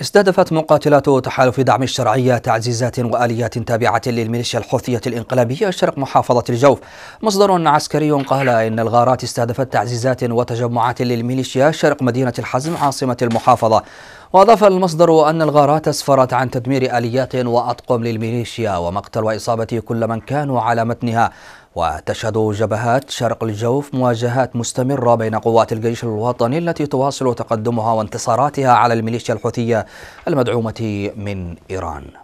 استهدفت مقاتلات تحالف دعم الشرعية تعزيزات وآليات تابعة للميليشيا الحوثية الإنقلابية شرق محافظة الجوف مصدر عسكري قال إن الغارات استهدفت تعزيزات وتجمعات للميليشيا شرق مدينة الحزم عاصمة المحافظة وأضاف المصدر أن الغارات أسفرت عن تدمير آليات وأطقم للميليشيا ومقتل وإصابة كل من كانوا على متنها وتشهد جبهات شرق الجوف مواجهات مستمرة بين قوات الجيش الوطني التي تواصل تقدمها وانتصاراتها على الميليشيا الحوثية المدعومة من إيران